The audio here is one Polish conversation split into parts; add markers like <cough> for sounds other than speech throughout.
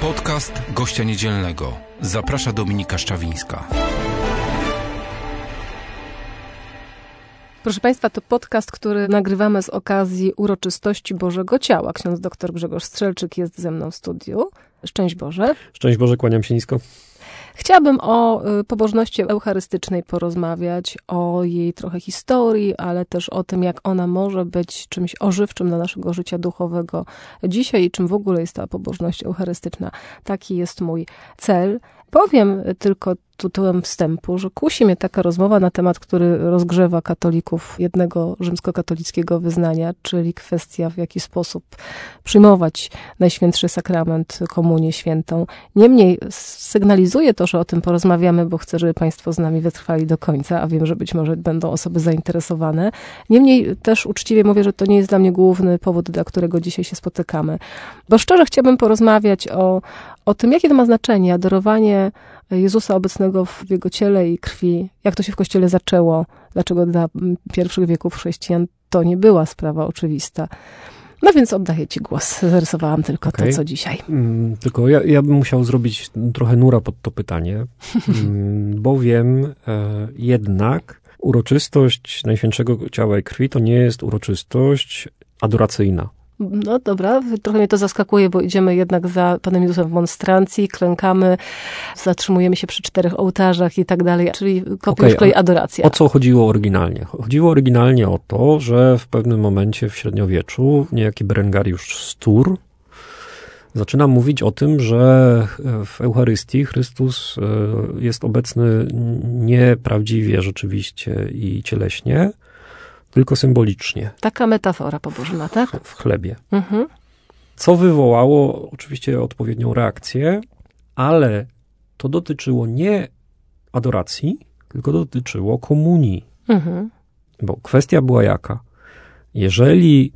Podcast Gościa Niedzielnego. Zaprasza Dominika Szczawińska. Proszę Państwa, to podcast, który nagrywamy z okazji uroczystości Bożego Ciała. Ksiądz dr Grzegorz Strzelczyk jest ze mną w studiu. Szczęść Boże. Szczęść Boże, kłaniam się nisko. Chciałabym o y, pobożności eucharystycznej porozmawiać, o jej trochę historii, ale też o tym, jak ona może być czymś ożywczym dla naszego życia duchowego dzisiaj i czym w ogóle jest ta pobożność eucharystyczna. Taki jest mój cel. Powiem tylko tytułem wstępu, że kusi mnie taka rozmowa na temat, który rozgrzewa katolików jednego rzymskokatolickiego wyznania, czyli kwestia, w jaki sposób przyjmować Najświętszy Sakrament, Komunię Świętą. Niemniej sygnalizuję to, że o tym porozmawiamy, bo chcę, żeby Państwo z nami wytrwali do końca, a wiem, że być może będą osoby zainteresowane. Niemniej też uczciwie mówię, że to nie jest dla mnie główny powód, dla którego dzisiaj się spotykamy. Bo szczerze chciałbym porozmawiać o, o tym, jakie to ma znaczenie adorowanie Jezusa obecnego w Jego ciele i krwi, jak to się w Kościele zaczęło, dlaczego dla pierwszych wieków chrześcijan to nie była sprawa oczywista. No więc oddaję Ci głos. Zarysowałam tylko okay. to, co dzisiaj. Mm, tylko ja, ja bym musiał zrobić trochę nura pod to pytanie, <laughs> mm, bowiem e, jednak uroczystość Najświętszego Ciała i Krwi to nie jest uroczystość adoracyjna. No dobra, trochę mnie to zaskakuje, bo idziemy jednak za Panem Jezusem w monstrancji, klękamy, zatrzymujemy się przy czterech ołtarzach i tak dalej, czyli kopiusz, okay, klej, adoracja. O co chodziło oryginalnie? Chodziło oryginalnie o to, że w pewnym momencie w średniowieczu niejaki Berengariusz Stur zaczyna mówić o tym, że w Eucharystii Chrystus e, jest obecny nieprawdziwie rzeczywiście i cieleśnie, tylko symbolicznie. Taka metafora pobożna, tak? W chlebie. Mhm. Co wywołało oczywiście odpowiednią reakcję, ale to dotyczyło nie adoracji, tylko dotyczyło komunii. Mhm. Bo kwestia była jaka? Jeżeli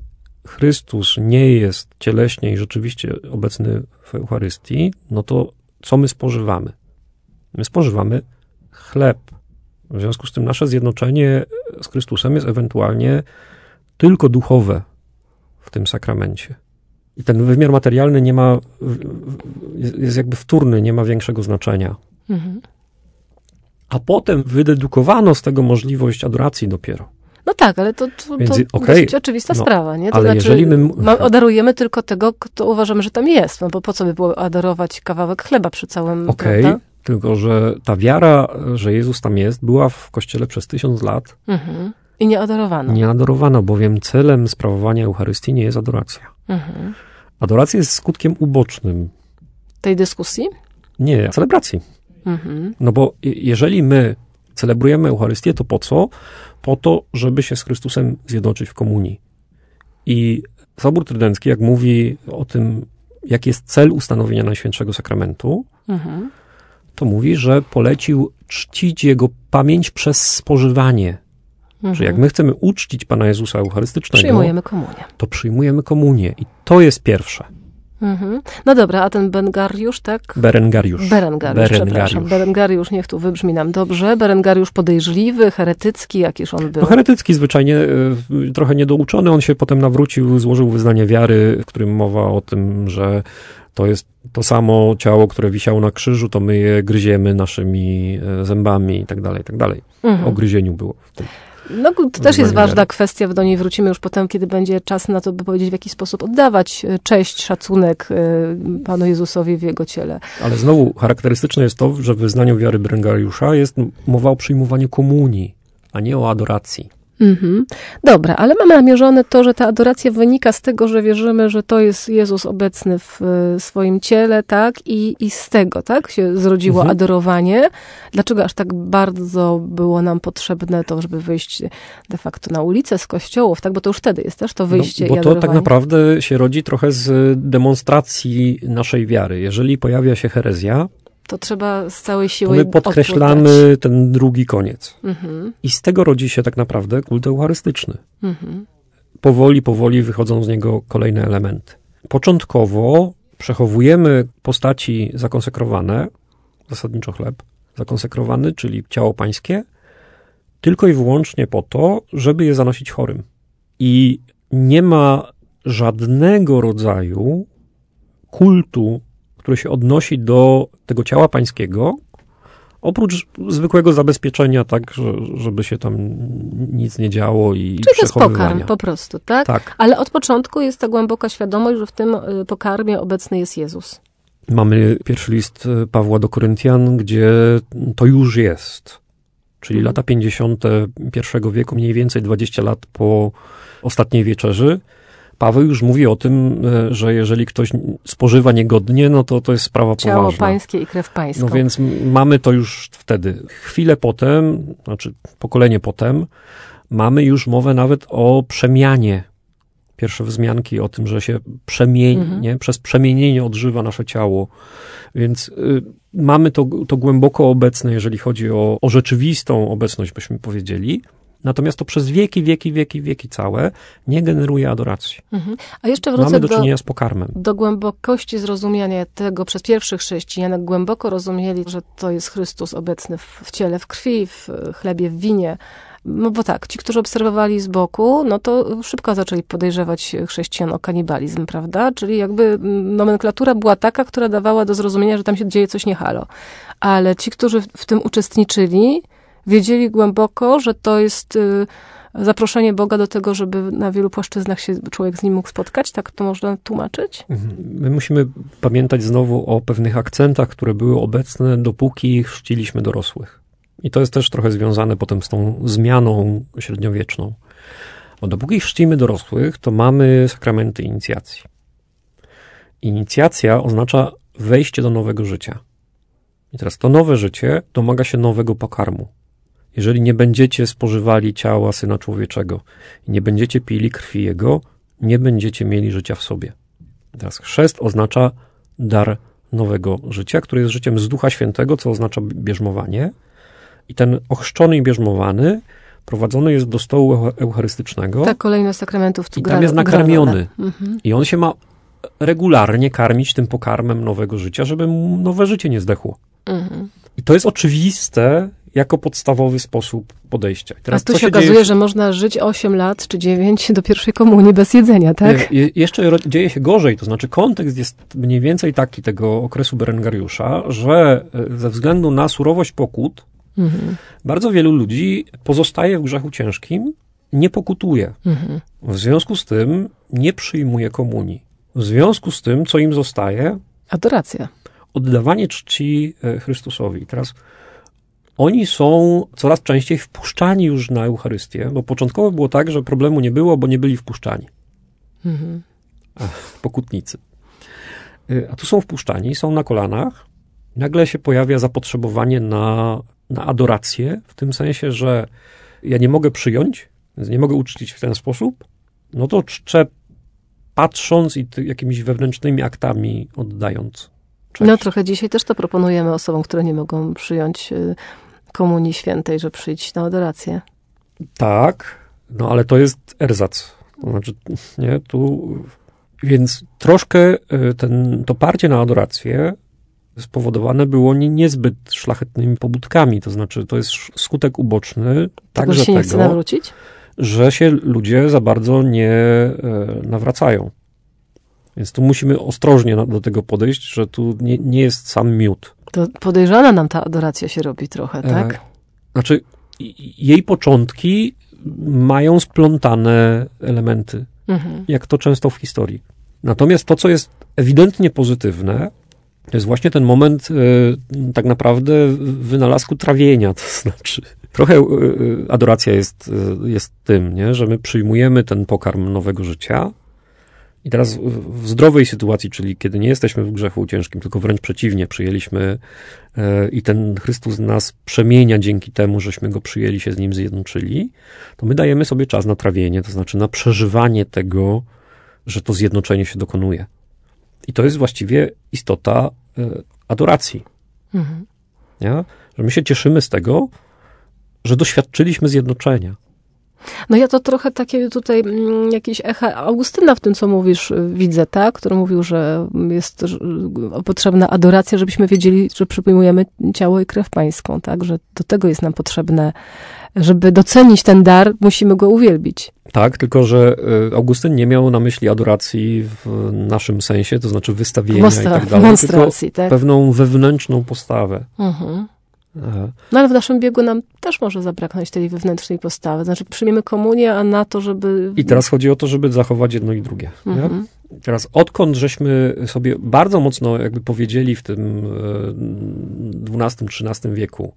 Chrystus nie jest cieleśnie i rzeczywiście obecny w Eucharystii, no to co my spożywamy? My spożywamy chleb. W związku z tym nasze zjednoczenie z Chrystusem jest ewentualnie tylko duchowe w tym sakramencie. I ten wymiar materialny nie ma, jest jakby wtórny, nie ma większego znaczenia. Mhm. A potem wydedukowano z tego możliwość adoracji dopiero. No tak, ale to, to, Więc, to okay, oczywista no, sprawa, nie? To ale znaczy, jeżeli my... odarujemy tylko tego, kto uważamy, że tam jest, no bo po co by było adorować kawałek chleba przy całym... Okej, okay, tylko, że ta wiara, że Jezus tam jest, była w kościele przez tysiąc lat. Mhm. I nie adorowano. Nie adorowano, bowiem celem sprawowania Eucharystii nie jest adoracja. Mhm. Adoracja jest skutkiem ubocznym. Tej dyskusji? Nie, celebracji. Mhm. No bo jeżeli my celebrujemy Eucharystię, to po co? Po to, żeby się z Chrystusem zjednoczyć w komunii. I Sobór Trydencki, jak mówi o tym, jaki jest cel ustanowienia Najświętszego Sakramentu, mhm to mówi, że polecił czcić jego pamięć przez spożywanie. Mhm. jak my chcemy uczcić Pana Jezusa Eucharystycznego, przyjmujemy komunię. to przyjmujemy komunię. I to jest pierwsze. Mhm. No dobra, a ten Bengariusz, tak? Berengariusz. Berengariusz, przepraszam. Berengariusz, niech tu wybrzmi nam dobrze. Berengariusz podejrzliwy, heretycki, jakiż on był? No, heretycki zwyczajnie, e, trochę niedouczony. On się potem nawrócił, złożył wyznanie wiary, w którym mowa o tym, że to jest to samo ciało, które wisiało na krzyżu, to my je gryziemy naszymi e, zębami i tak dalej, i tak dalej. Mhm. O gryzieniu było w tym. No to też jest ważna kwestia, do niej wrócimy już potem, kiedy będzie czas na to, by powiedzieć, w jaki sposób oddawać e, cześć, szacunek e, Panu Jezusowi w Jego ciele. Ale znowu charakterystyczne jest to, że w wyznaniu wiary Brengariusza jest mowa o przyjmowaniu komunii, a nie o adoracji. Mhm. Dobra, ale mamy namierzone to, że ta adoracja wynika z tego, że wierzymy, że to jest Jezus obecny w e, swoim ciele, tak? I, i z tego, tak? Się zrodziło mhm. adorowanie. Dlaczego aż tak bardzo było nam potrzebne to, żeby wyjść de facto na ulicę z kościołów, tak? Bo to już wtedy jest też to no, wyjście. No, bo to tak naprawdę się rodzi trochę z demonstracji naszej wiary. Jeżeli pojawia się herezja, to trzeba z całej siły. To my podkreślamy ten drugi koniec. Mhm. I z tego rodzi się tak naprawdę kult eucharystyczny. Mhm. Powoli, powoli wychodzą z niego kolejne elementy. Początkowo przechowujemy postaci zakonsekrowane, zasadniczo chleb zakonsekrowany, czyli ciało pańskie, tylko i wyłącznie po to, żeby je zanosić chorym. I nie ma żadnego rodzaju kultu które się odnosi do tego ciała pańskiego, oprócz zwykłego zabezpieczenia, tak, żeby się tam nic nie działo i Czyli to jest pokarm po prostu, tak? tak? Ale od początku jest ta głęboka świadomość, że w tym y, pokarmie obecny jest Jezus. Mamy pierwszy list y, Pawła do Koryntian, gdzie to już jest. Czyli mhm. lata 50. I wieku, mniej więcej 20 lat po ostatniej wieczerzy Paweł już mówi o tym, e, że jeżeli ktoś spożywa niegodnie, no to to jest sprawa Ciało poważna. Ciało pańskie i krew pańska. No więc mamy to już wtedy. Chwilę potem, znaczy pokolenie potem, mamy już mowę nawet o przemianie. Pierwsze wzmianki o tym, że się przemieni, mhm. przez przemienienie odżywa nasze ciało. Więc y, mamy to, to głęboko obecne, jeżeli chodzi o, o rzeczywistą obecność, byśmy powiedzieli. Natomiast to przez wieki, wieki, wieki, wieki całe nie generuje adoracji. Mhm. A jeszcze wrócę Mamy do, do czynienia z pokarmem. Do głębokości zrozumienia tego przez pierwszych chrześcijan. Głęboko rozumieli, że to jest Chrystus obecny w, w ciele, w krwi, w chlebie, w winie. No bo tak, ci, którzy obserwowali z boku, no to szybko zaczęli podejrzewać chrześcijan o kanibalizm, prawda? Czyli jakby nomenklatura była taka, która dawała do zrozumienia, że tam się dzieje coś niehalo. Ale ci, którzy w tym uczestniczyli, wiedzieli głęboko, że to jest y, zaproszenie Boga do tego, żeby na wielu płaszczyznach się człowiek z nim mógł spotkać? Tak to można tłumaczyć? Mhm. My musimy pamiętać znowu o pewnych akcentach, które były obecne, dopóki chrzciliśmy dorosłych. I to jest też trochę związane potem z tą zmianą średniowieczną. Bo dopóki chrzcimy dorosłych, to mamy sakramenty inicjacji. Inicjacja oznacza wejście do nowego życia. I teraz to nowe życie domaga się nowego pokarmu. Jeżeli nie będziecie spożywali ciała Syna Człowieczego i nie będziecie pili krwi Jego, nie będziecie mieli życia w sobie. Teraz chrzest oznacza dar nowego życia, który jest życiem z Ducha Świętego, co oznacza bierzmowanie. I ten ochrzczony i bierzmowany prowadzony jest do stołu eucharystycznego. Tak, kolejność sakramentów. I tam jest nakarmiony. Mhm. I on się ma regularnie karmić tym pokarmem nowego życia, żeby mu nowe życie nie zdechło. Mhm. I to jest oczywiste jako podstawowy sposób podejścia. Teraz, A tu się, okazuje, dzieje... że można żyć 8 lat czy 9 do pierwszej komunii bez jedzenia, tak? Je, jeszcze dzieje się gorzej, to znaczy kontekst jest mniej więcej taki tego okresu Berengariusza, że e, ze względu na surowość pokut mhm. bardzo wielu ludzi pozostaje w grzechu ciężkim, nie pokutuje. Mhm. W związku z tym nie przyjmuje komunii. W związku z tym, co im zostaje? Adoracja. Oddawanie czci e, Chrystusowi. Teraz oni są coraz częściej wpuszczani już na Eucharystię, bo początkowo było tak, że problemu nie było, bo nie byli wpuszczani. Mhm. Ach, pokutnicy. Y, a tu są wpuszczani, są na kolanach. Nagle się pojawia zapotrzebowanie na, na adorację, w tym sensie, że ja nie mogę przyjąć, więc nie mogę uczcić w ten sposób. No to czczę patrząc i jakimiś wewnętrznymi aktami oddając Cześć. No trochę dzisiaj też to proponujemy osobom, które nie mogą przyjąć y, Komunii Świętej, że przyjść na adorację. Tak, no ale to jest erzac. To znaczy, nie, tu... Więc troszkę y, ten, to parcie na adorację spowodowane było niezbyt szlachetnymi pobudkami. To znaczy, to jest skutek uboczny także tego, tego, że się ludzie za bardzo nie e, nawracają. Więc tu musimy ostrożnie do tego podejść, że tu nie, nie jest sam miód. To podejrzana nam ta adoracja się robi trochę, e, tak? E, znaczy, jej początki mają splątane elementy, mhm. jak to często w historii. Natomiast to, co jest ewidentnie pozytywne, to jest właśnie ten moment y, tak naprawdę wynalazku trawienia, <laughs> to znaczy. Trochę y, adoracja jest, y, jest tym, nie? że my przyjmujemy ten pokarm nowego życia, i teraz w zdrowej sytuacji, czyli kiedy nie jesteśmy w grzechu ciężkim, tylko wręcz przeciwnie, przyjęliśmy e, i ten Chrystus nas przemienia dzięki temu, żeśmy go przyjęli, się z nim zjednoczyli, to my dajemy sobie czas na trawienie, to znaczy na przeżywanie tego, że to zjednoczenie się dokonuje. I to jest właściwie istota e, adoracji. Mhm. Że my się cieszymy z tego, że doświadczyliśmy zjednoczenia. No ja to trochę takie tutaj mm, jakieś echa Augustyna w tym, co mówisz, y, widzę, tak? Który mówił, że jest y, potrzebna adoracja, żebyśmy wiedzieli, że przyjmujemy ciało i krew pańską, tak? Że do tego jest nam potrzebne, żeby docenić ten dar, musimy go uwielbić. Tak, tylko że y, Augustyn nie miał na myśli adoracji w naszym sensie, to znaczy wystawienia Monstra, i tak dalej, tylko tak? pewną wewnętrzną postawę. Mhm. Aha. No ale w naszym biegu nam też może zabraknąć tej wewnętrznej postawy. Znaczy przyjmiemy komunię, a na to, żeby... I teraz chodzi o to, żeby zachować jedno i drugie. Mhm. Teraz odkąd żeśmy sobie bardzo mocno jakby powiedzieli w tym XII-XIII e, wieku,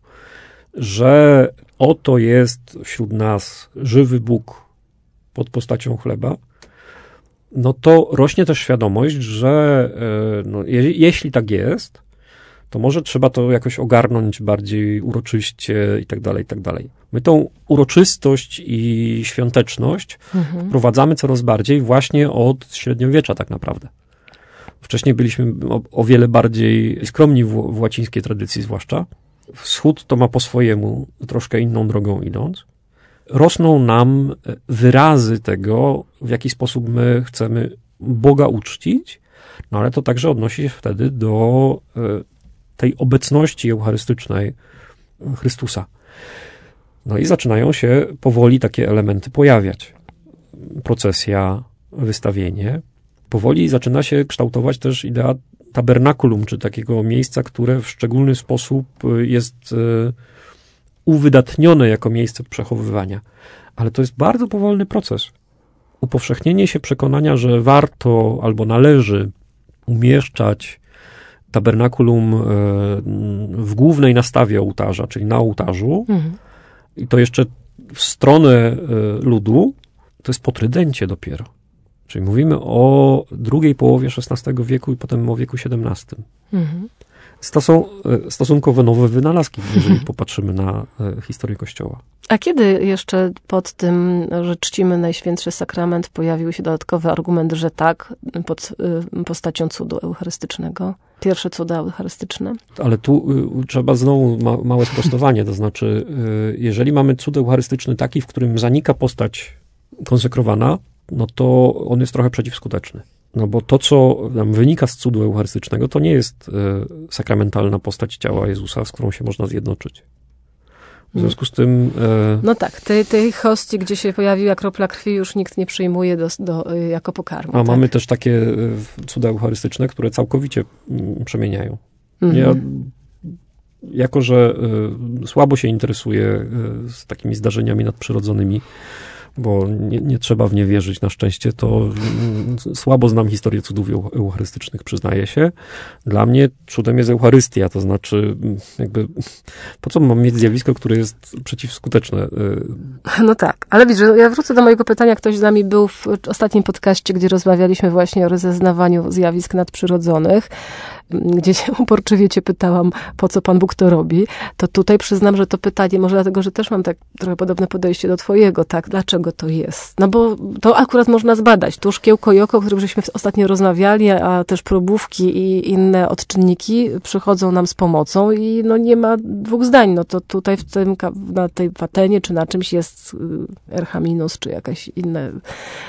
że oto jest wśród nas żywy Bóg pod postacią chleba, no to rośnie też świadomość, że e, no, je, jeśli tak jest, to może trzeba to jakoś ogarnąć bardziej uroczyście i tak dalej, i tak dalej. My tą uroczystość i świąteczność mhm. wprowadzamy coraz bardziej właśnie od średniowiecza tak naprawdę. Wcześniej byliśmy o, o wiele bardziej skromni w, w łacińskiej tradycji zwłaszcza. Wschód to ma po swojemu, troszkę inną drogą idąc. Rosną nam wyrazy tego, w jaki sposób my chcemy Boga uczcić, no ale to także odnosi się wtedy do e, tej obecności eucharystycznej e, Chrystusa. No i zaczynają się powoli takie elementy pojawiać. Procesja, wystawienie. Powoli zaczyna się kształtować też idea tabernakulum, czy takiego miejsca, które w szczególny sposób e, jest e, uwydatnione jako miejsce przechowywania. Ale to jest bardzo powolny proces. Upowszechnienie się przekonania, że warto albo należy umieszczać tabernakulum e, w głównej nastawie ołtarza, czyli na ołtarzu, mhm. i to jeszcze w stronę e, ludu, to jest po trydencie dopiero. Czyli mówimy o drugiej połowie XVI wieku i potem o wieku XVII. Mhm są e, stosunkowo nowe wynalazki, jeżeli <laughs> popatrzymy na e, historię Kościoła. A kiedy jeszcze pod tym, że czcimy Najświętszy Sakrament, pojawił się dodatkowy argument, że tak, pod e, postacią cudu eucharystycznego? Pierwsze cuda eucharystyczne. Ale tu trzeba znowu ma małe sprostowanie, to znaczy, jeżeli mamy cud eucharystyczny taki, w którym zanika postać konsekrowana, no to on jest trochę przeciwskuteczny. No bo to, co nam wynika z cudu eucharystycznego, to nie jest e, sakramentalna postać ciała Jezusa, z którą się można zjednoczyć. W związku z tym. E, no tak, tej, tej gdzie się pojawiła kropla krwi, już nikt nie przyjmuje do, do e, jako pokarmu. A tak? mamy też takie cuda eucharystyczne, które całkowicie mm, przemieniają. Mhm. Ja, jako że słabo się interesuję z takimi zdarzeniami nadprzyrodzonymi, bo nie, nie, trzeba w nie wierzyć na szczęście, to mm, słabo znam historię cudów eucharystycznych, przyznaję się. Dla mnie cudem jest Eucharystia, to znaczy mm, jakby po co mam mieć zjawisko, które jest przeciwskuteczne? Y? No tak, ale widzę, ja wrócę do mojego pytania. Ktoś z nami był w ostatnim podcaście, gdzie rozmawialiśmy właśnie o rozeznawaniu zjawisk nadprzyrodzonych, mm, gdzie się <laughs> uporczywie cię pytałam, po co Pan Bóg to robi, to tutaj przyznam, że to pytanie, może dlatego, że też mam tak trochę podobne podejście do twojego, tak, dlaczego to jest? No bo to akurat można zbadać. Tu szkiełko i oko, o którym żeśmy ostatnio rozmawiali, a też probówki i inne odczynniki przychodzą nam z pomocą i no nie ma dwóch zdań. No to tutaj w tym, na tej patenie czy na czymś jest y, RH minus, czy jakaś inne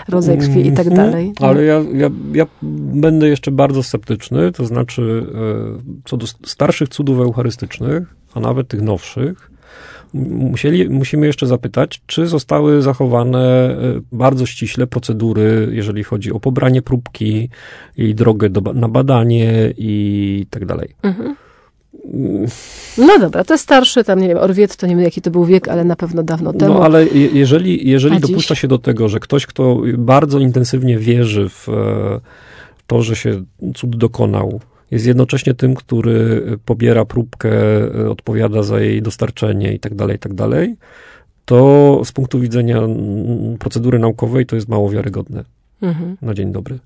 rodzaj krwi i tak mhm. dalej. Ale ja, ja, ja będę jeszcze bardzo sceptyczny, to znaczy e, co do starszych cudów eucharystycznych, a nawet tych nowszych, musieli, musimy jeszcze zapytać, czy zostały zachowane e, bardzo ściśle procedury, jeżeli chodzi o pobranie próbki, jej drogę do, na badanie i tak dalej. Mhm. Mm. No dobra, te starsze, tam nie wiem, Orwiet, to nie wiem jaki to był wiek, ale na pewno dawno no, temu. No ale je, jeżeli, jeżeli dopuszcza dziś? się do tego, że ktoś, kto bardzo intensywnie wierzy w e, to, że się cud dokonał, jest jednocześnie tym, który pobiera próbkę, e, odpowiada za jej dostarczenie i tak dalej, tak dalej. to z punktu widzenia mm, procedury naukowej to jest mało wiarygodne mhm. na dzień dobry.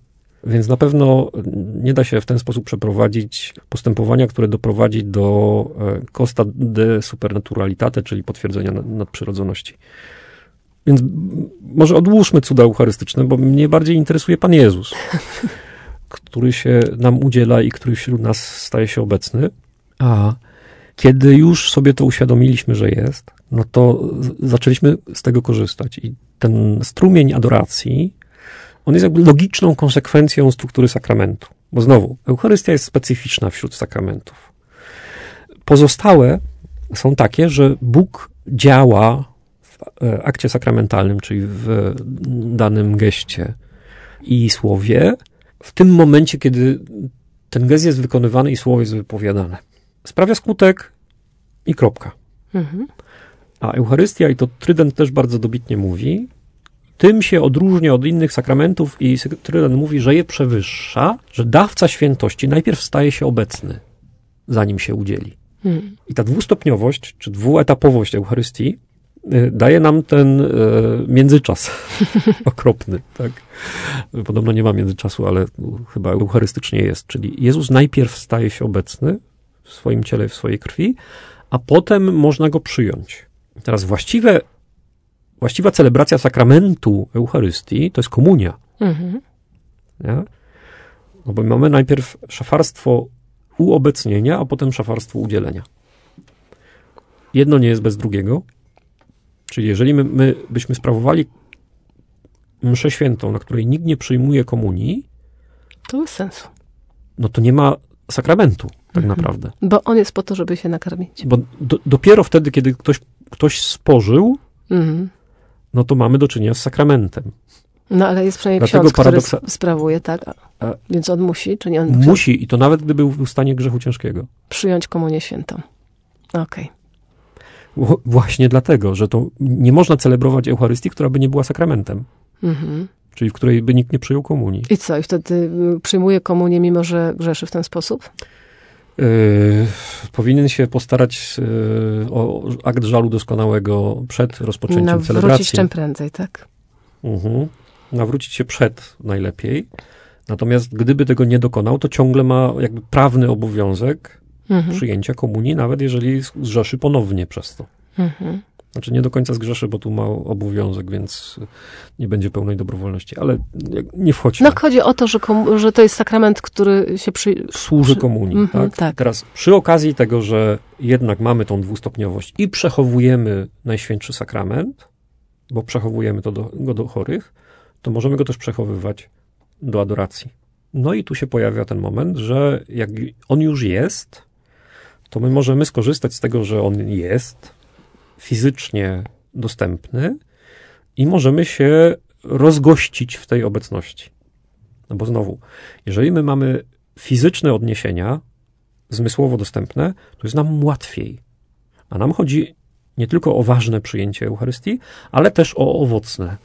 Więc na pewno mm, nie da się w ten sposób przeprowadzić postępowania, które doprowadzi do e, costa de supernaturalitate, czyli potwierdzenia nadprzyrodzoności. Więc mm, może odłóżmy cuda eucharystyczne, bo mnie bardziej interesuje Pan Jezus. <laughs> który się nam udziela i który wśród nas staje się obecny. A kiedy już sobie to uświadomiliśmy, że jest, no to zaczęliśmy z tego korzystać. I ten strumień adoracji, on jest jakby logiczną konsekwencją struktury sakramentu. Bo znowu, Eucharystia jest specyficzna wśród sakramentów. Pozostałe są takie, że Bóg działa w e, akcie sakramentalnym, czyli w danym geście i słowie, w tym momencie, kiedy ten gest jest wykonywany i słowo jest wypowiadane. Sprawia skutek i kropka. Mhm. A Eucharystia, i to Trydent też bardzo dobitnie mówi, tym się odróżnia od innych sakramentów i Trydent mówi, że je przewyższa, że dawca świętości najpierw staje się obecny, zanim się udzieli. Mhm. I ta dwustopniowość, czy dwuetapowość Eucharystii Y, daje nam ten y, międzyczas <laughs> okropny, tak? Podobno nie ma międzyczasu, ale chyba eucharystycznie jest, czyli Jezus najpierw staje się obecny w swoim ciele, w swojej krwi, a potem można go przyjąć. Teraz właściwe, właściwa celebracja sakramentu Eucharystii to jest komunia. Mhm. Nie? No bo mamy najpierw szafarstwo uobecnienia, a potem szafarstwo udzielenia. Jedno nie jest bez drugiego. Czyli jeżeli my, my byśmy sprawowali mszę świętą, na której nikt nie przyjmuje komunii, to bez sensu. No to nie ma sakramentu, tak mhm. naprawdę. Bo on jest po to, żeby się nakarmić. Bo do, dopiero wtedy, kiedy ktoś, ktoś spożył, mhm. no to mamy do czynienia z sakramentem. No ale jest przynajmniej Dlatego ksiądz, paradoksa... który sprawuje, tak? A, Więc on musi, czy nie on musi? Musi i to nawet gdy był w stanie grzechu ciężkiego. Przyjąć komunię świętą. Okej. Okay właśnie dlatego, że to nie można celebrować Eucharystii, która by nie była sakramentem. Mhm. Czyli w której by nikt nie przyjął komunii. I co? I wtedy y, przyjmuje komunię, mimo że grzeszy w ten sposób? Yy, powinien się postarać yy, o akt żalu doskonałego przed rozpoczęciem Nawrócić celebracji. Nawrócić czym prędzej, tak? Mhm. Nawrócić się przed najlepiej. Natomiast gdyby tego nie dokonał, to ciągle ma jakby prawny obowiązek mhm. przyjęcia komunii, nawet jeżeli zgrzeszy ponownie przez to. Mhm. Znaczy nie do końca zgrzeszy, bo tu ma obowiązek, więc nie będzie pełnej dobrowolności, ale nie wchodzi. No chodzi o to, że, komu- że to jest sakrament, który się przy... Służy komunii, mm tak? tak? Teraz przy okazji tego, że jednak mamy tą dwustopniowość i przechowujemy Najświętszy Sakrament, bo przechowujemy to do, go do chorych, to możemy go też przechowywać do adoracji. No i tu się pojawia ten moment, że jak on już jest, to my możemy skorzystać z tego, że on jest fizycznie dostępny i możemy się rozgościć w tej obecności. No bo znowu, jeżeli my mamy fizyczne odniesienia zmysłowo dostępne, to jest nam łatwiej. A nam chodzi nie tylko o ważne przyjęcie Eucharystii, ale też o owocne.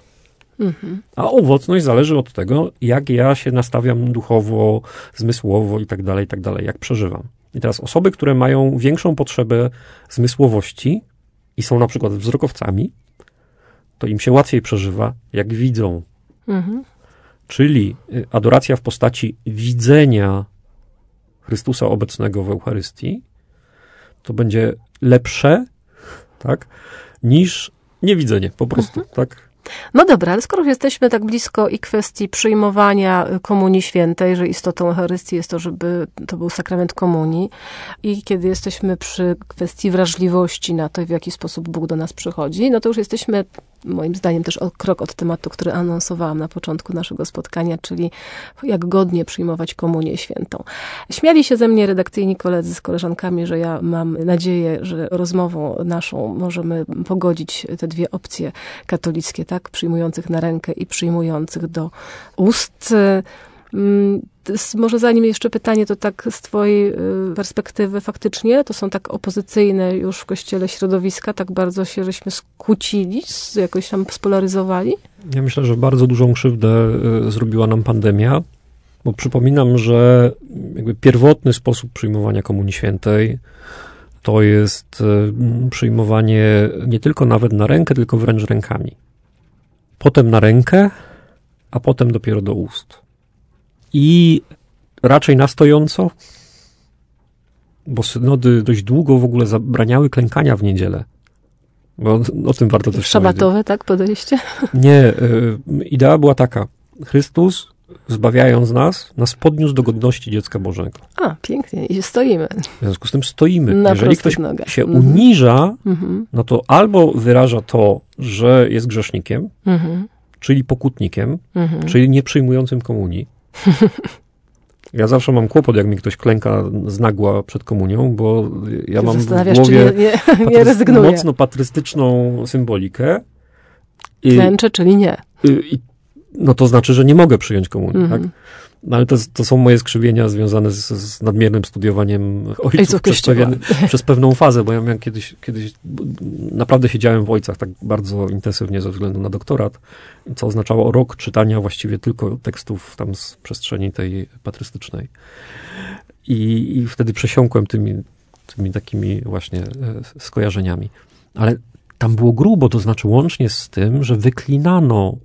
Mhm. A owocność zależy od tego, jak ja się nastawiam duchowo, zmysłowo i tak dalej, i tak dalej, jak przeżywam. I teraz osoby, które mają większą potrzebę zmysłowości i są na przykład wzrokowcami, to im się łatwiej przeżywa, jak widzą. Mhm. Czyli y, adoracja w postaci widzenia Chrystusa obecnego w Eucharystii, to będzie lepsze, tak, niż niewidzenie po prostu, mhm. <laughs> tak? No dobra, ale skoro jesteśmy tak blisko i kwestii przyjmowania y, Komunii Świętej, że istotą Eucharystii jest to, żeby to był sakrament Komunii, i kiedy jesteśmy przy kwestii wrażliwości na to, w jaki sposób Bóg do nas przychodzi, no to już jesteśmy moim zdaniem też o krok od tematu, który anonsowałam na początku naszego spotkania, czyli jak godnie przyjmować Komunię Świętą. Śmiali się ze mnie redakcyjni koledzy z koleżankami, że ja mam nadzieję, że rozmową naszą możemy pogodzić te dwie opcje katolickie, tak? Przyjmujących na rękę i przyjmujących do ust. Mm, może zanim jeszcze pytanie, to tak z Twojej y, perspektywy faktycznie, to są tak opozycyjne już w kościele środowiska, tak bardzo się żeśmy skłócili, jakoś tam spolaryzowali? Ja myślę, że bardzo dużą krzywdę y, zrobiła nam pandemia, bo przypominam, że jakby pierwotny sposób przyjmowania Komunii Świętej to jest y, przyjmowanie nie tylko nawet na rękę, tylko wręcz rękami. Potem na rękę, a potem dopiero do ust i raczej na stojąco, bo synody dość długo w ogóle zabraniały klękania w niedzielę. Bo o tym warto też Szabatowe, tak, podejście? <laughs> Nie, e, idea była taka. Chrystus, zbawiając nas, nas podniósł do godności dziecka Bożego. A, pięknie. I stoimy. W związku z tym stoimy. Na Jeżeli ktoś się mhm. uniża, mhm. no to albo wyraża to, że jest grzesznikiem, mhm. czyli pokutnikiem, czyli nie przyjmującym komunii, <laughs> Ja zawsze mam kłopot, jak mi ktoś klęka z nagła przed komunią, bo ja mam w głowie nie, nie, nie rezygnuję. mocno patrystyczną symbolikę. I, Klęczę, czyli nie. I, no to znaczy, że nie mogę przyjąć komunii, mm-hmm. tak? Mhm. No ale to, to są moje skrzywienia związane z, z nadmiernym studiowaniem ojców przez, pewien, no. <laughs> przez pewną fazę, bo ja miałem kiedyś, kiedyś, naprawdę siedziałem w ojcach tak bardzo intensywnie ze względu na doktorat, co oznaczało rok czytania właściwie tylko tekstów tam z przestrzeni tej patrystycznej. I, i wtedy przesiąkłem tymi, tymi takimi właśnie e, skojarzeniami. Ale tam było grubo, to znaczy łącznie z tym, że wyklinano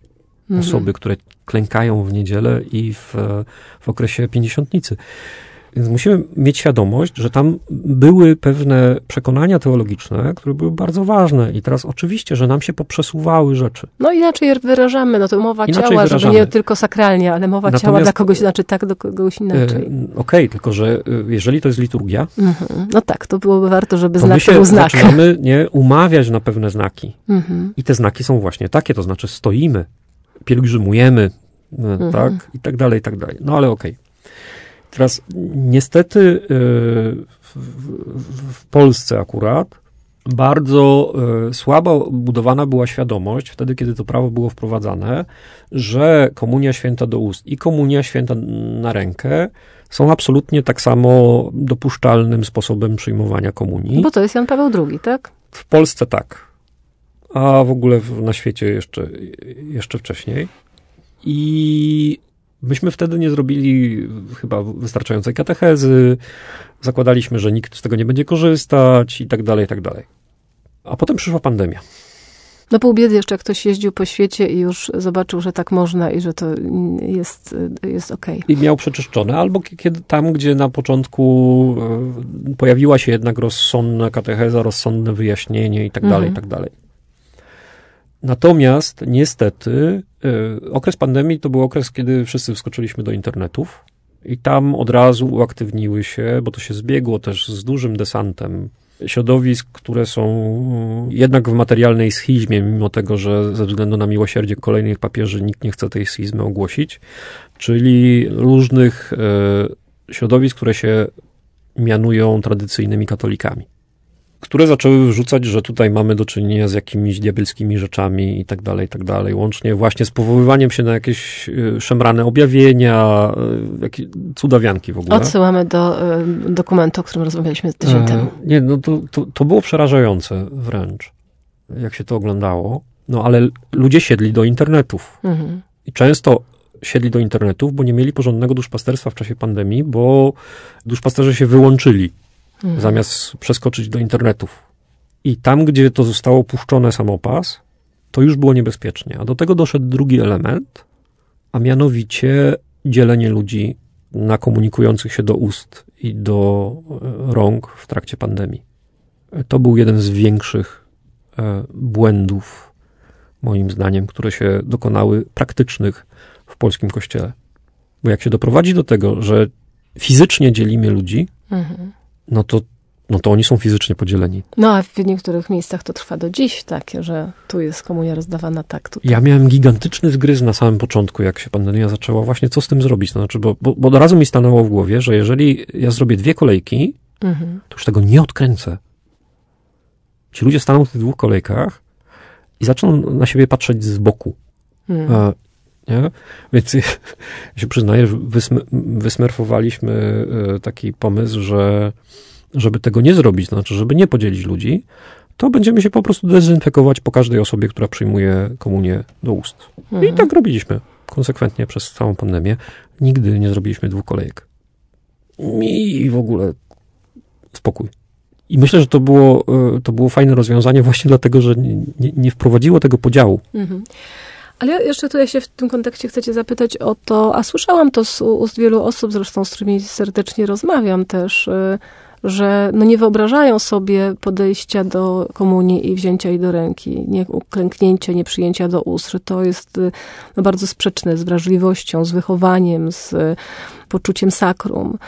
mhm. osoby, które klękają w niedzielę i w, w okresie pięćdziesiątnicy. Więc musimy mieć świadomość, że tam były pewne przekonania teologiczne, które były bardzo ważne i teraz oczywiście, że nam się poprzesuwały rzeczy. No inaczej wyrażamy, no to mowa inaczej ciała, wyrażamy. żeby nie tylko sakralnie, ale mowa Natomiast, ciała dla kogoś e, znaczy tak, dla kogoś inaczej. E, okej, okay, tylko że e, jeżeli to jest liturgia... Mhm. No tak, to byłoby warto, żeby to znak my się był znak. zaczynamy nie, umawiać na pewne znaki. Mhm. I te znaki są właśnie takie, to znaczy stoimy, pielgrzymujemy, e, mhm. tak, i tak dalej, i tak dalej. No ale okej. Okay. Teraz niestety e, w Polsce akurat bardzo e, słabo budowana była świadomość wtedy, kiedy to prawo było wprowadzane, że komunia święta do ust i komunia święta na rękę są absolutnie tak samo dopuszczalnym sposobem przyjmowania komunii. Bo to jest Jan Paweł II, tak? W Polsce tak a w ogóle na świecie jeszcze, jeszcze wcześniej. I myśmy wtedy nie zrobili chyba wystarczającej katechezy, zakładaliśmy, że nikt z tego nie będzie korzystać i tak dalej, i tak dalej. A potem przyszła pandemia. No pół biedy jeszcze, jak ktoś jeździł po świecie i już zobaczył, że tak można i że to jest, jest okej. Okay. I miał przeczyszczone. Albo kiedy, tam, gdzie na początku e, pojawiła się jednak rozsądna katecheza, rozsądne wyjaśnienie i tak dalej, i mhm. tak dalej. Natomiast niestety e, okres pandemii to był okres, kiedy wszyscy wskoczyliśmy do internetów i tam od razu uaktywniły się, bo to się zbiegło też z dużym desantem środowisk, które są mm, jednak w materialnej schizmie, mimo tego, że ze względu na miłosierdzie kolejnych papieży nikt nie chce tej schizmy ogłosić, czyli różnych e, środowisk, które się mianują tradycyjnymi katolikami które zaczęły wrzucać, że tutaj mamy do czynienia z jakimiś diabelskimi rzeczami i tak dalej, i tak dalej. Łącznie właśnie z powoływaniem się na jakieś y, szemrane objawienia, y, jakieś cudawianki w ogóle. Odsyłamy do y, dokumentu, o którym rozmawialiśmy tydzień e, temu. nie, no to, to, to było przerażające wręcz, jak się to oglądało. No ale ludzie siedli do internetów. Mhm. I często siedli do internetów, bo nie mieli porządnego duszpasterstwa w czasie pandemii, bo duszpasterze się wyłączyli mhm. zamiast przeskoczyć do internetów. I tam, gdzie to zostało puszczone samopas, to już było niebezpiecznie. A do tego doszedł drugi element, a mianowicie dzielenie ludzi na komunikujących się do ust i do e, rąk w trakcie pandemii. To był jeden z większych e, błędów, moim zdaniem, które się dokonały praktycznych w polskim kościele. Bo jak się doprowadzi do tego, że fizycznie dzielimy ludzi, mhm no to, no to oni są fizycznie podzieleni. No a w niektórych miejscach to trwa do dziś takie, że tu jest komunia rozdawana tak, tutaj. Ja miałem gigantyczny zgryz na samym początku, jak się pandemia zaczęła, właśnie co z tym zrobić. znaczy, bo, bo, bo od razu mi stanęło w głowie, że jeżeli ja zrobię dwie kolejki, mhm. to już tego nie odkręcę. Ci ludzie staną w tych dwóch kolejkach i zaczną na siebie patrzeć z boku. Mhm nie? Więc ja się przyznaję, że wysm wysmerfowaliśmy e, taki pomysł, że żeby tego nie zrobić, to znaczy, żeby nie podzielić ludzi, to będziemy się po prostu dezynfekować po każdej osobie, która przyjmuje komunię do ust. Mhm. I tak robiliśmy konsekwentnie przez całą pandemię. Nigdy nie zrobiliśmy dwóch kolejek. I w ogóle spokój. I myślę, że to było, e, to było fajne rozwiązanie właśnie dlatego, że nie, nie wprowadziło tego podziału. Mhm. Ale jeszcze tutaj się w tym kontekście chcecie zapytać o to, a słyszałam to z ust wielu osób, zresztą z którymi serdecznie rozmawiam też, y, że no nie wyobrażają sobie podejścia do komunii i wzięcia jej do ręki. Nie, uklęknięcia, nie przyjęcia do ust, że to jest y, no, bardzo sprzeczne z wrażliwością, z wychowaniem, z y, poczuciem sakrum.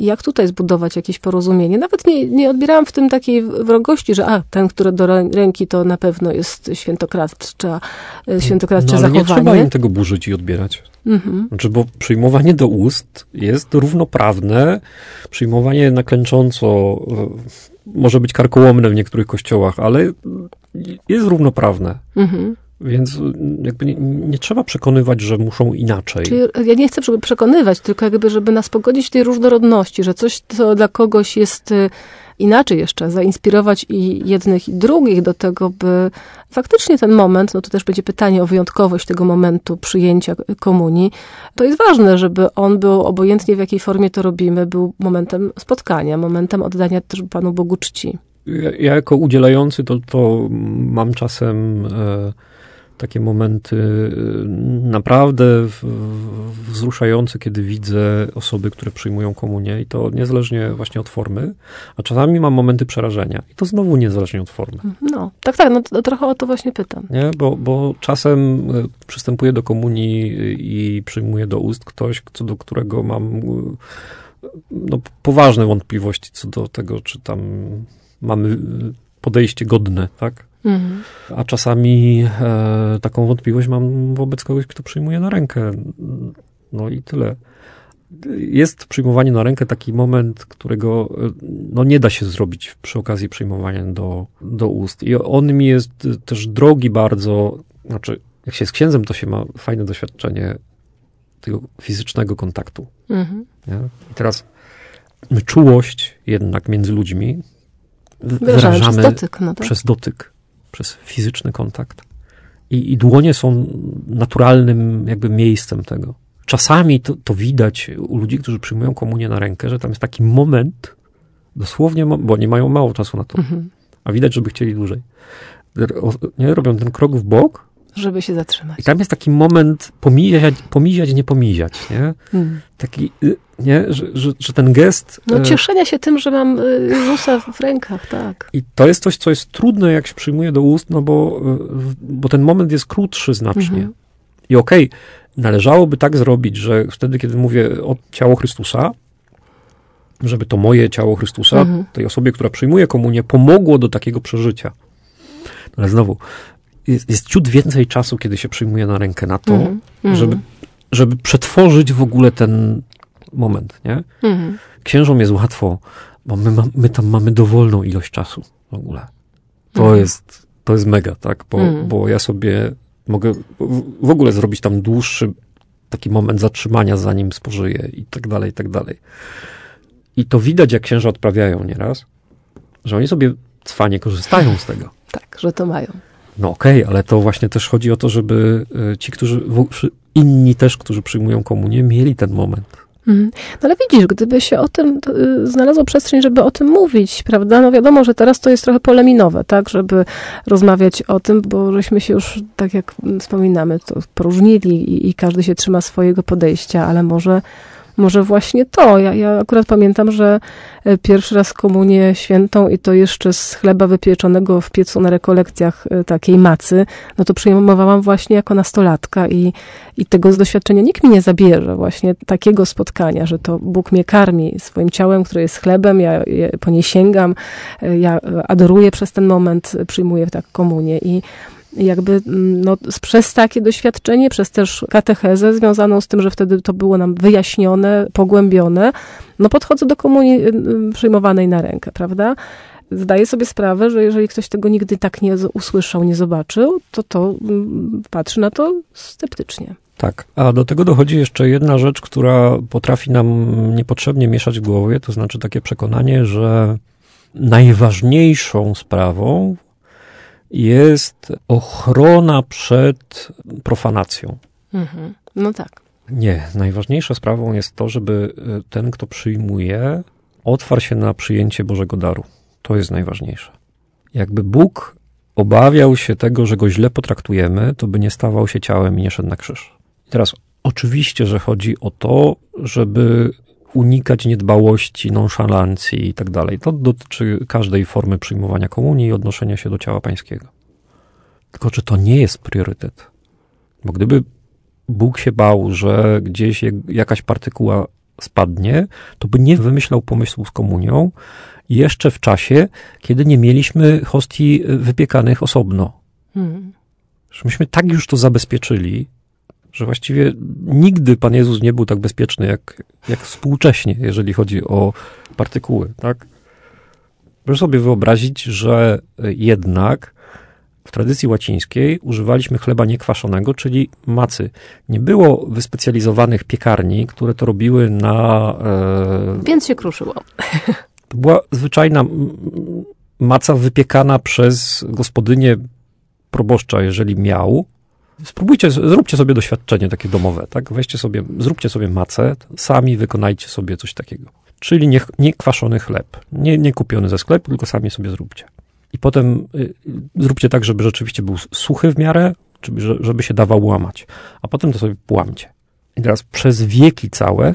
Jak tutaj zbudować jakieś porozumienie? Nawet nie, nie odbierałam w tym takiej wrogości, że a, ten, który do ręki, to na pewno jest świętokradcza, y, świętokradcze no, ale zachowanie. nie trzeba im tego burzyć i odbierać. Mhm. Znaczy, bo przyjmowanie do ust jest równoprawne. Przyjmowanie naklęcząco e, może być karkołomne w niektórych kościołach, ale jest równoprawne. Mhm. Więc e, jakby nie, nie, trzeba przekonywać, że muszą inaczej. Czyli ja nie chcę przekonywać, tylko jakby, żeby nas pogodzić w tej różnorodności, że coś, co dla kogoś jest e, inaczej jeszcze zainspirować i jednych, i drugich do tego, by faktycznie ten moment, no to też będzie pytanie o wyjątkowość tego momentu przyjęcia komunii, to jest ważne, żeby on był, obojętnie w jakiej formie to robimy, był momentem spotkania, momentem oddania też Panu Bogu czci. Ja, ja jako udzielający to, to mam czasem... E, takie momenty y, naprawdę wzruszające, kiedy widzę osoby, które przyjmują komunię i to niezależnie właśnie od formy, a czasami mam momenty przerażenia i to znowu niezależnie od formy. Mhm. No, tak, tak, no to, trochę o to właśnie pytam. Nie? Bo, bo czasem y, przystępuję do komunii y, i przyjmuję do ust ktoś, co do którego mam no, poważne wątpliwości co do tego, czy tam mamy podejście godne, tak? Mhm. A czasami e, taką wątpliwość mam wobec kogoś, kto przyjmuje na rękę. No i tyle. Jest przyjmowanie na rękę taki moment, którego e, no, nie da się zrobić przy okazji przyjmowania do, do ust. I on mi jest e, też drogi bardzo. Znaczy, jak się jest księdzem, to się ma fajne doświadczenie tego fizycznego kontaktu. Mhm. I teraz czułość jednak między ludźmi wyrażamy, wyrażamy przez dotyk. No tak? Przez dotyk przez fizyczny kontakt. I, i dłonie są naturalnym jakby miejscem tego. Czasami to, to widać u ludzi, którzy przyjmują komunię na rękę, że tam jest taki moment, dosłownie, bo nie mają mało czasu na to, mhm. a widać, żeby chcieli dłużej. Nie robią ten krok w bok żeby się zatrzymać. I tam jest taki moment pomijać, pomijać nie pomijać, nie? Hmm. Taki, y, nie? Że, że, że, ten gest... No e, cieszenia się tym, że mam y, Jezusa w rękach, tak. I to jest coś, co jest trudne, jak się przyjmuje do ust, no bo, y, bo ten moment jest krótszy znacznie. Mhm. I okej, okay, należałoby tak zrobić, że wtedy, kiedy mówię o ciało Chrystusa, żeby to moje ciało Chrystusa, mhm. tej osobie, która przyjmuje komunię, pomogło do takiego przeżycia. No ale znowu, jest, jest ciut więcej czasu, kiedy się przyjmuje na rękę na to, mm -hmm. żeby, żeby przetworzyć w ogóle ten moment, nie? Mm -hmm. Księżom jest łatwo, bo my, ma, my tam mamy dowolną ilość czasu w ogóle. To mm -hmm. jest, to jest mega, tak? Bo, mhm. bo ja sobie mogę w ogóle zrobić tam dłuższy taki moment zatrzymania, zanim spożyję i tak dalej, i tak dalej. I to widać, jak księża odprawiają nieraz, że oni sobie cwanie korzystają z tego. Tak, że to mają. No okej, okay, ale to właśnie też chodzi o to, żeby e, ci, którzy, inni też, którzy przyjmują komunię, mieli ten moment. Mhm. No ale widzisz, gdyby się o tym y, znalazło przestrzeń, żeby o tym mówić, prawda? No wiadomo, że teraz to jest trochę poleminowe, tak, żeby rozmawiać o tym, bo żeśmy się już, tak jak wspominamy, to poróżnili i, i każdy się trzyma swojego podejścia, ale może może właśnie to. Ja, ja akurat pamiętam, że e, pierwszy raz komunię świętą i to jeszcze z chleba wypieczonego w piecu na rekolekcjach e, takiej macy, no to przyjmowałam właśnie jako nastolatka i, i tego z doświadczenia nikt mi nie zabierze właśnie takiego spotkania, że to Bóg mnie karmi swoim ciałem, które jest chlebem, ja po nie sięgam, e, ja adoruję przez ten moment, przyjmuję tak komunię i jakby mm, no, przez takie doświadczenie, przez też katechezę związaną z tym, że wtedy to było nam wyjaśnione, pogłębione, no podchodzę do komunii y, y, przyjmowanej na rękę, prawda? Zdaję sobie sprawę, że jeżeli ktoś tego nigdy tak nie usłyszał, nie zobaczył, to to mm, patrzy na to sceptycznie. Tak, a do tego dochodzi jeszcze jedna rzecz, która potrafi nam niepotrzebnie mieszać w głowie, to znaczy takie przekonanie, że najważniejszą sprawą jest ochrona przed profanacją. Mhm. No tak. Nie, najważniejszą sprawą jest to, żeby y, ten, kto przyjmuje, otwarł się na przyjęcie Bożego daru. To jest najważniejsze. Jakby Bóg obawiał się tego, że go źle potraktujemy, to by nie stawał się ciałem i nie szedł na krzyż. I teraz oczywiście, że chodzi o to, żeby unikać niedbałości, nonszalancji i tak dalej. To dotyczy każdej formy przyjmowania komunii i odnoszenia się do ciała pańskiego. Tylko czy to nie jest priorytet? Bo gdyby Bóg się bał, że gdzieś jakaś partykuła spadnie, to by nie wymyślał pomysłu z komunią jeszcze w czasie, kiedy nie mieliśmy hostii wypiekanych osobno. Hmm. Myśmy tak już to zabezpieczyli, że właściwie nigdy Pan Jezus nie był tak bezpieczny jak, jak współcześnie, jeżeli chodzi o partykuły, tak? Proszę sobie wyobrazić, że jednak w tradycji łacińskiej używaliśmy chleba niekwaszonego, czyli macy. Nie było wyspecjalizowanych piekarni, które to robiły na. E... Więc się kruszyło. To była zwyczajna maca wypiekana przez gospodynię proboszcza, jeżeli miał, spróbujcie, zróbcie sobie doświadczenie takie domowe, tak? Weźcie sobie, zróbcie sobie macę, sami wykonajcie sobie coś takiego. Czyli nie, nie kwaszony chleb, nie, nie kupiony ze sklepu, tylko sami sobie zróbcie. I potem y, y zróbcie tak, żeby rzeczywiście był suchy w miarę, żeby, żeby się dawał łamać. A potem to sobie połamcie. I teraz przez wieki całe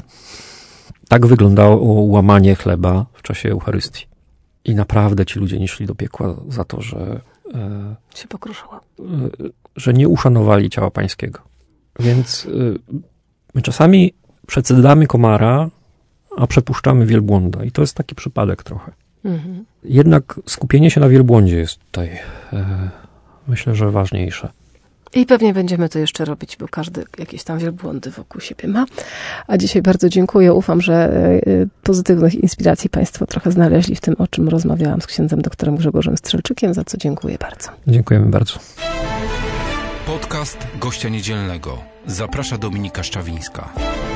tak wyglądało łamanie chleba w czasie Eucharystii. I naprawdę ci ludzie nie szli do piekła za to, że E, się pokruszyła. E, że nie uszanowali ciała pańskiego. Więc e, my czasami przecedamy komara, a przepuszczamy wielbłąda. I to jest taki przypadek trochę. Mhm. Jednak skupienie się na wielbłądzie jest tutaj, myślę, że ważniejsze. I pewnie będziemy to jeszcze robić, bo każdy jakieś tam wielbłądy wokół siebie ma. A dzisiaj bardzo dziękuję. Ufam, że e, pozytywnych inspiracji Państwo trochę znaleźli w tym, o czym rozmawiałam z księdzem doktorem Grzegorzem Strzelczykiem, za co dziękuję bardzo. Dziękujemy bardzo. Podcast Gościa Niedzielnego. Zaprasza Dominika Szczawińska.